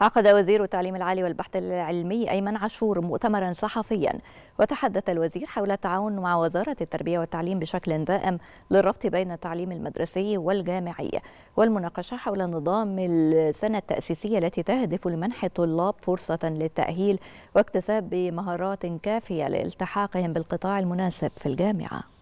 عقد وزير التعليم العالي والبحث العلمي أيمن عاشور مؤتمرا صحفيا وتحدث الوزير حول التعاون مع وزارة التربية والتعليم بشكل دائم للربط بين التعليم المدرسي والجامعي والمناقشة حول نظام السنة التأسيسية التي تهدف لمنح الطلاب فرصة للتأهيل واكتساب مهارات كافية لالتحاقهم بالقطاع المناسب في الجامعة